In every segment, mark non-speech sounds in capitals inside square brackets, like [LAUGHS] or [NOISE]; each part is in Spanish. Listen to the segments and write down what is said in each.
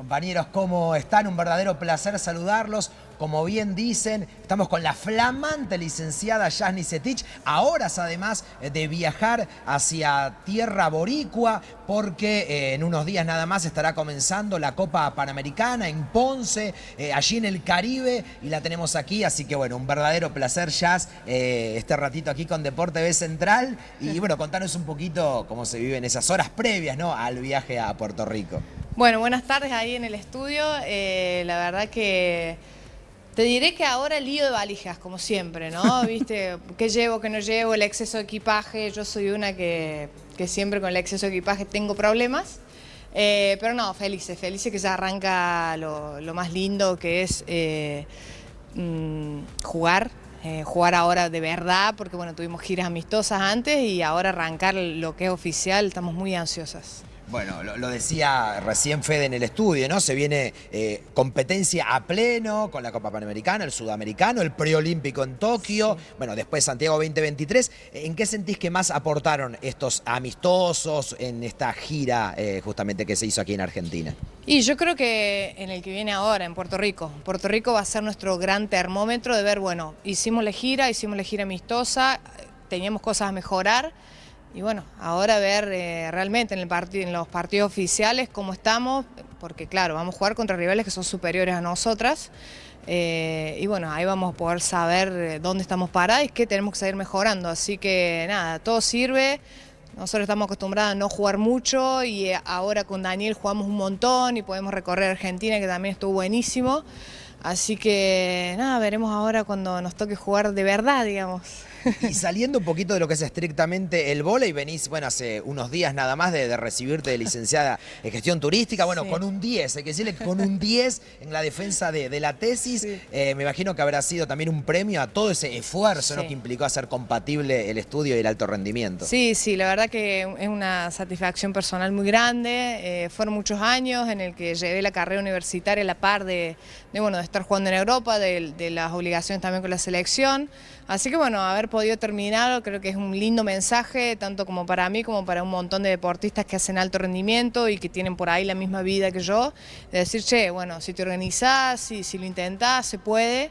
Compañeros, ¿cómo están? Un verdadero placer saludarlos. Como bien dicen, estamos con la flamante licenciada Yasni Setich, a horas además eh, de viajar hacia tierra boricua, porque eh, en unos días nada más estará comenzando la Copa Panamericana en Ponce, eh, allí en el Caribe, y la tenemos aquí. Así que bueno, un verdadero placer, Yas, este ratito aquí con Deporte B Central. Y bueno, contanos un poquito cómo se viven esas horas previas ¿no? al viaje a Puerto Rico. Bueno, buenas tardes ahí en el estudio. Eh, la verdad que te diré que ahora lío de valijas, como siempre, ¿no? [LAUGHS] ¿Viste? ¿Qué llevo, qué no llevo? El exceso de equipaje. Yo soy una que, siempre con el exceso de equipaje tengo problemas. Eh, pero no, felices, felices que ya arranca lo, más lindo que es eh, mm, jugar. jugar ahora de verdad, porque bueno, tuvimos giras amistosas antes y ahora arrancar lo que es oficial, estamos muy ansiosas. Bueno, lo, decía recién Fede en el estudio, ¿no? Se viene eh, competencia a pleno con la Copa Panamericana, el Sudamericano, el Preolímpico en Tokio, bueno, después Santiago 2023. ¿En qué sentís que más aportaron estos amistosos en esta gira eh, justamente que se hizo aquí en Argentina? Y yo creo que en el que viene ahora, en Puerto Rico. Puerto Rico va a ser nuestro gran termómetro de ver, bueno, hicimos la gira, hicimos la gira amistosa, teníamos cosas a mejorar y bueno, ahora ver eh, realmente en, los partidos oficiales cómo estamos, porque claro, vamos a jugar contra rivales que son superiores a nosotras. Eh, y bueno, ahí vamos a poder saber eh, dónde estamos parados y qué tenemos que seguir mejorando. Así que nada, todo sirve. Nosotros estamos acostumbrados a no jugar mucho y ahora con Daniel jugamos un montón y podemos recorrer Argentina, que también estuvo buenísimo. Así que nada, veremos ahora cuando nos toque jugar de verdad, digamos. Y saliendo un poquito de lo que es estrictamente el vóley, venís, bueno, hace unos días nada más de, recibirte de licenciada en gestión turística, bueno, con un 10, hay que decirle con un 10 en la defensa de, la tesis, eh, me imagino que habrá sido también un premio a todo ese esfuerzo que implicó hacer compatible el estudio y el alto rendimiento. Sí, sí, la verdad que es una satisfacción personal muy grande, eh, fueron muchos años en el que llevé la carrera universitaria a la par de, de bueno, de estar jugando en Europa, de, las obligaciones también con la selección. Así que bueno, haber podido terminar creo que es un lindo mensaje, tanto como para mí como para un montón de deportistas que hacen alto rendimiento y que tienen por ahí la misma vida que yo, de decir, che, bueno, si te organizás, y si lo intentás, se puede.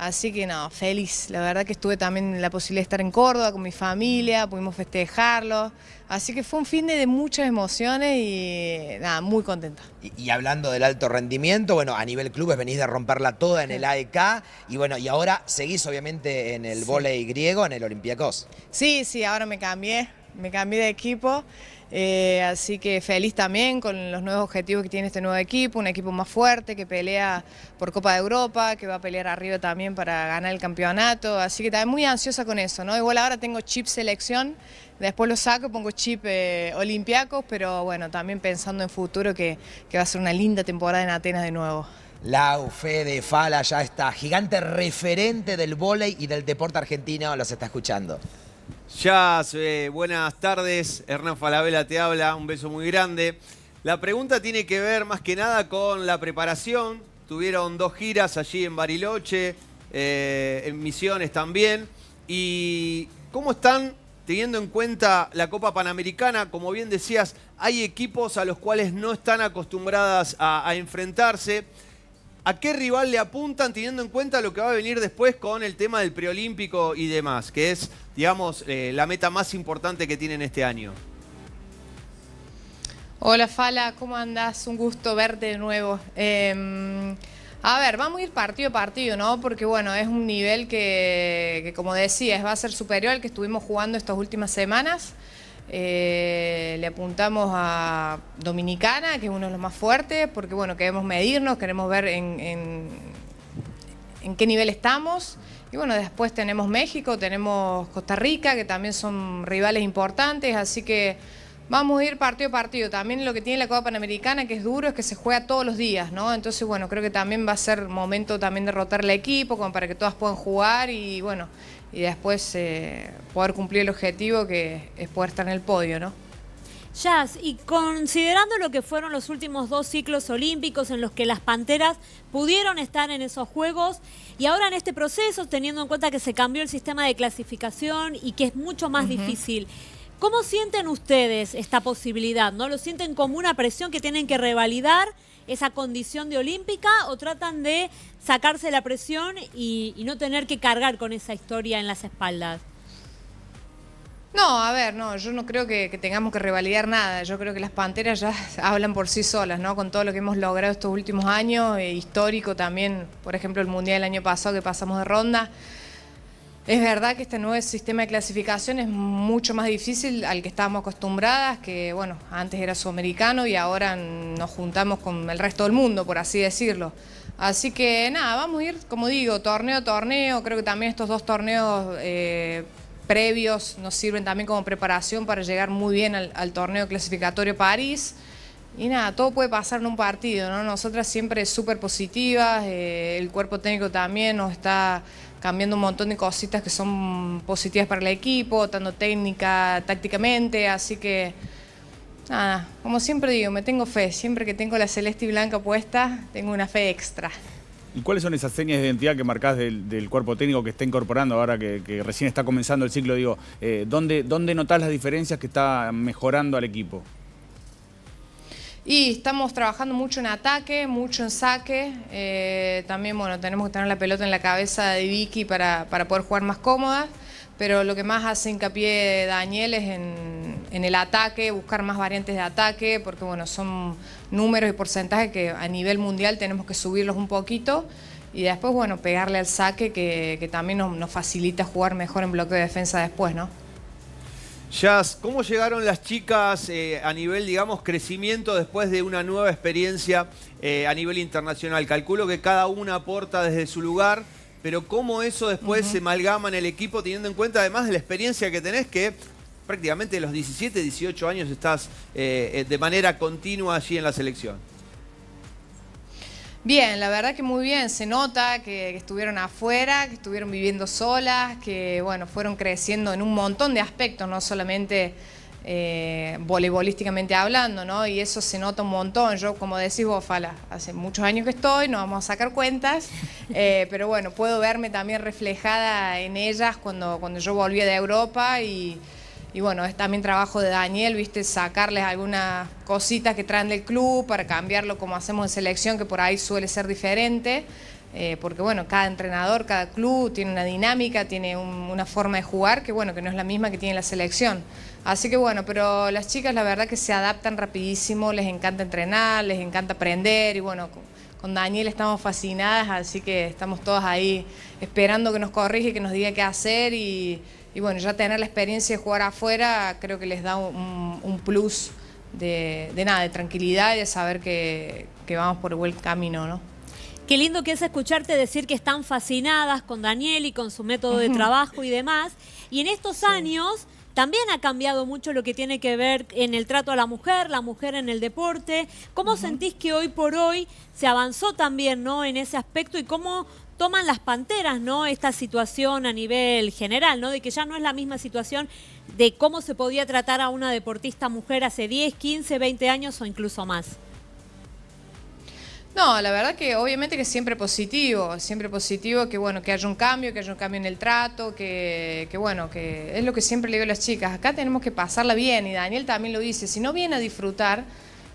Así que no, feliz. La verdad que estuve también la posibilidad de estar en Córdoba con mi familia, mm. pudimos festejarlo. Así que fue un fin de, muchas emociones y nada, muy contenta. Y, hablando del alto rendimiento, bueno, a nivel clubes venís de romperla toda en el AEK y bueno, y ahora seguís obviamente en el voley griego, en el Olympiacos. Sí, sí, ahora me cambié, me cambié de equipo. Eh, así que feliz también con los nuevos objetivos que tiene este nuevo equipo, un equipo más fuerte que pelea por Copa de Europa, que va a pelear arriba también para ganar el campeonato, así que también muy ansiosa con eso, ¿no? Igual ahora tengo chip selección, después lo saco, pongo chip eh, pero bueno, también pensando en futuro que, va a ser una linda temporada en Atenas de nuevo. Lau, de Fala, ya está, gigante referente del vóley y del deporte argentino, los está escuchando. Jazz, eh, buenas tardes. Hernán Falabella te habla, un beso muy grande. La pregunta tiene que ver más que nada con la preparación. Tuvieron dos giras allí en Bariloche, eh, en Misiones también. ¿Y cómo están teniendo en cuenta la Copa Panamericana? Como bien decías, hay equipos a los cuales no están acostumbradas a enfrentarse a qué rival le apuntan teniendo en cuenta lo que va a venir después con el tema del preolímpico y demás, que es, digamos, eh, la meta más importante que tienen este año. Hola Fala, ¿cómo andas? Un gusto verte de nuevo. Em, a ver, vamos a ir partido a partido, ¿no? Porque bueno, es un nivel que, que como decías, va a ser superior al que estuvimos jugando estas últimas semanas. Eh, le apuntamos a Dominicana, que es uno de los más fuertes, porque bueno, queremos medirnos, queremos ver en, qué nivel estamos. Y bueno, después tenemos México, tenemos Costa Rica, que también son rivales importantes, así que vamos a ir partido a partido. También lo que tiene la Copa Panamericana, que es duro, es que se juega todos los días, ¿no? Entonces, bueno, creo que también va a ser momento también de rotar el equipo, para que todas puedan jugar y bueno, y después eh, poder cumplir el objetivo que es poder estar en el podio, ¿no? Jazz, y considerando lo que fueron los últimos dos ciclos olímpicos en los que las Panteras pudieron estar en esos Juegos, y ahora en este proceso, teniendo en cuenta que se cambió el sistema de clasificación y que es mucho más difícil, ¿cómo sienten ustedes esta posibilidad? ¿No lo sienten como una presión que tienen que revalidar? esa condición de olímpica o tratan de sacarse la presión y, no tener que cargar con esa historia en las espaldas? No, a ver, no, yo no creo que, tengamos que revalidar nada. Yo creo que las panteras ya [LAUGHS] hablan por sí solas, ¿no? Con todo lo que hemos logrado estos últimos años, eh, histórico también, por ejemplo, el Mundial el año pasado que pasamos de ronda. Es verdad que este nuevo sistema de clasificación es mucho más difícil al que estábamos acostumbradas, que bueno, antes era sudamericano y ahora nos juntamos con el resto del mundo, por así decirlo. Así que nada, vamos a ir, como digo, torneo a torneo. Creo que también estos dos torneos eh, previos nos sirven también como preparación para llegar muy bien al, torneo clasificatorio París. Y nada, todo puede pasar en un partido, ¿no? Nosotras siempre súper positivas, eh, el cuerpo técnico también nos está cambiando un montón de cositas que son positivas para el equipo, tanto técnica, tácticamente, así que nada, como siempre digo, me tengo fe, siempre que tengo la celeste y blanca puesta, tengo una fe extra. ¿Y cuáles son esas señas de identidad que marcas del, cuerpo técnico que está incorporando ahora que, recién está comenzando el ciclo? Digo, eh, ¿dónde, ¿dónde notás las diferencias que está mejorando al equipo? Y estamos trabajando mucho en ataque, mucho en saque. Eh, también, bueno, tenemos que tener la pelota en la cabeza de Vicky para, poder jugar más cómoda. Pero lo que más hace hincapié Daniel es en, el ataque, buscar más variantes de ataque, porque bueno, son números y porcentajes que a nivel mundial tenemos que subirlos un poquito. Y después, bueno, pegarle al saque que, también nos, facilita jugar mejor en bloqueo de defensa después, ¿no? Jazz, ¿cómo llegaron las chicas eh, a nivel, digamos, crecimiento después de una nueva experiencia eh, a nivel internacional? Calculo que cada una aporta desde su lugar, pero ¿cómo eso después se amalgama en el equipo teniendo en cuenta además de la experiencia que tenés que prácticamente los 17, 18 años estás eh, de manera continua allí en la selección? Bien, la verdad que muy bien, se nota que, estuvieron afuera, que estuvieron viviendo solas, que bueno, fueron creciendo en un montón de aspectos, no solamente eh, voleibolísticamente hablando, ¿no? Y eso se nota un montón. Yo, como decís vos, hace muchos años que estoy, no vamos a sacar cuentas, [LAUGHS] eh, pero bueno, puedo verme también reflejada en ellas cuando, cuando yo volví de Europa y y bueno, es también trabajo de Daniel, viste, sacarles algunas cositas que traen del club para cambiarlo como hacemos en selección, que por ahí suele ser diferente, eh, porque bueno, cada entrenador, cada club tiene una dinámica, tiene una forma de jugar que bueno, que no es la misma que tiene la selección. Así que bueno, pero las chicas la verdad que se adaptan rapidísimo, les encanta entrenar, les encanta aprender y bueno, con Daniel estamos fascinadas, así que estamos todas ahí esperando que nos corrija que nos diga qué hacer y y bueno, ya tener la experiencia de jugar afuera creo que les da un, plus de, nada, de tranquilidad y de saber que, vamos por el buen camino, ¿no? Qué lindo que es escucharte decir que están fascinadas con Daniel y con su método de trabajo y demás. Y en estos años también ha cambiado mucho lo que tiene que ver en el trato a la mujer, la mujer en el deporte. ¿Cómo sentís que hoy por hoy se avanzó también ¿no? en ese aspecto y cómo toman las panteras, ¿no? Esta situación a nivel general, ¿no? De que ya no es la misma situación de cómo se podía tratar a una deportista mujer hace 10, 15, 20 años o incluso más. No, la verdad que obviamente que siempre positivo, siempre positivo que bueno, que haya un cambio, que haya un cambio en el trato, que, bueno, que es lo que siempre le digo a las chicas, acá tenemos que pasarla bien y Daniel también lo dice, si no viene a disfrutar,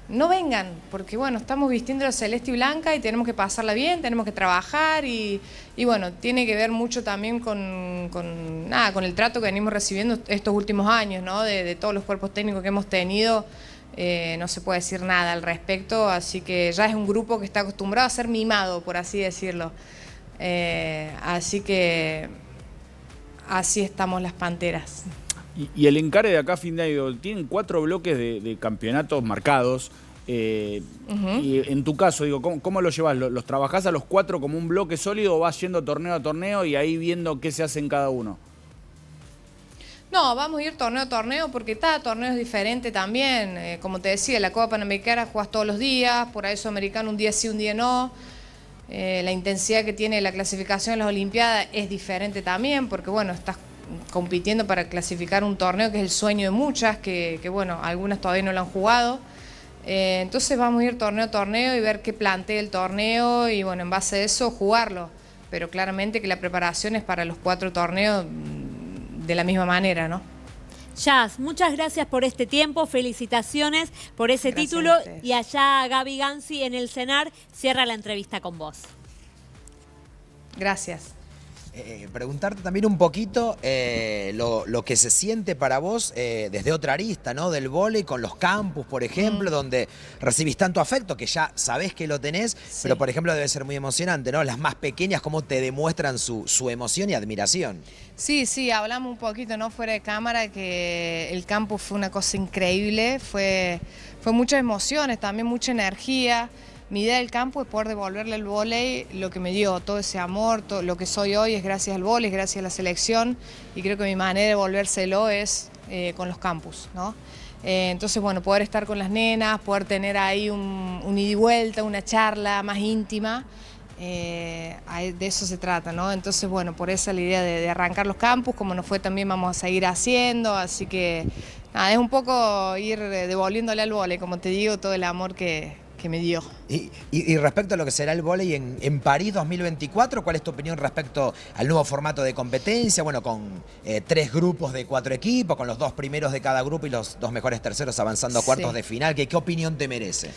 no vengan, porque bueno, estamos vistiendo la celeste y blanca y tenemos que pasarla bien, tenemos que trabajar y, bueno, tiene que ver mucho también con, nada, con el trato que venimos recibiendo estos últimos años, ¿no? De, todos los cuerpos técnicos que hemos tenido, eh, no se puede decir nada al respecto, así que ya es un grupo que está acostumbrado a ser mimado, por así decirlo. Eh, así que así estamos las panteras. Y, el encare de acá fin de año, tienen cuatro bloques de, campeonatos marcados. Eh, y en tu caso, digo, ¿cómo, lo llevas? ¿Los, trabajás a los cuatro como un bloque sólido o vas yendo torneo a torneo y ahí viendo qué se hace en cada uno? No, vamos a ir torneo a torneo porque cada torneo es diferente también. Eh, como te decía, la Copa Panamericana jugás todos los días, por eso Americano un día sí, un día no. Eh, la intensidad que tiene la clasificación en las Olimpiadas es diferente también porque, bueno, estás compitiendo para clasificar un torneo que es el sueño de muchas, que, bueno, algunas todavía no lo han jugado. Eh, entonces vamos a ir torneo a torneo y ver qué plantea el torneo y bueno, en base a eso jugarlo. Pero claramente que la preparación es para los cuatro torneos de la misma manera, ¿no? Jazz, muchas gracias por este tiempo, felicitaciones por ese título y allá Gaby Gansi en el CENAR cierra la entrevista con vos. Gracias. Eh, preguntarte también un poquito eh, lo, que se siente para vos eh, desde otra arista, ¿no? Del vóley con los campus, por ejemplo, mm. donde recibís tanto afecto que ya sabés que lo tenés, pero por ejemplo debe ser muy emocionante, ¿no? Las más pequeñas, cómo te demuestran su, su emoción y admiración. Sí, sí, hablamos un poquito, ¿no? Fuera de cámara, que el campus fue una cosa increíble, fue, fue muchas emociones, también mucha energía. Mi idea del campo es poder devolverle al volei lo que me dio, todo ese amor, todo lo que soy hoy es gracias al volei, gracias a la selección y creo que mi manera de devolvérselo es eh, con los campus. ¿no? Eh, entonces, bueno, poder estar con las nenas, poder tener ahí un, ida y vuelta, una charla más íntima. Eh, de eso se trata, ¿no? Entonces, bueno, por esa la idea de, arrancar los campus, como nos fue también vamos a seguir haciendo, así que nada, es un poco ir devolviéndole al vole, como te digo, todo el amor que, me dio. Y, respecto a lo que será el volei en, París 2024, ¿cuál es tu opinión respecto al nuevo formato de competencia? Bueno, con eh, tres grupos de cuatro equipos, con los dos primeros de cada grupo y los dos mejores terceros avanzando a cuartos de final. ¿Qué opinión te merece?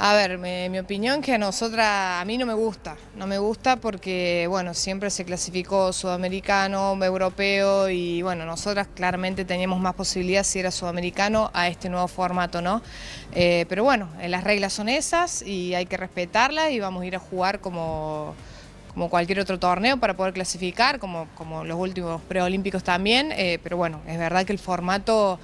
A ver, mi opinión que a nosotras, a mí no me gusta, no me gusta porque, bueno, siempre se clasificó sudamericano, europeo y, bueno, nosotras claramente teníamos más posibilidades si era sudamericano a este nuevo formato, ¿no? Eh, pero bueno, eh, las reglas son esas y hay que respetarlas y vamos a ir a jugar como como cualquier otro torneo para poder clasificar, como, como los últimos preolímpicos también, eh, pero bueno, es verdad que el formato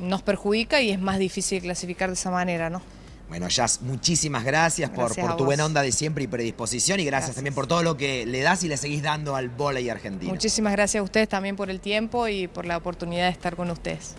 nos perjudica y es más difícil clasificar de esa manera, ¿no? Bueno, Jazz, muchísimas gracias, por, tu buena onda de siempre y predisposición y gracias, también por todo lo que le das y le seguís dando al volei argentino. Muchísimas gracias a ustedes también por el tiempo y por la oportunidad de estar con ustedes.